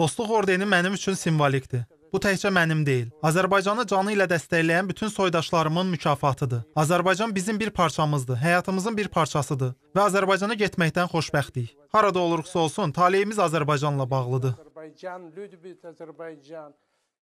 Dostluq ordeni mənim üçün simvolikdir. Bu təkcə mənim deyil. Azərbaycanı canı ilə dəstəkləyən bütün soydaşlarımın mükafatıdır. Azərbaycan bizim bir parçamızdır, həyatımızın bir parçasıdır və Azərbaycana getməkdən xoşbəxtlik. Harada olursa olsun, taleyimiz Azərbaycanla bağlıdır. Azərbaycan, Lüdbit Azərbaycan.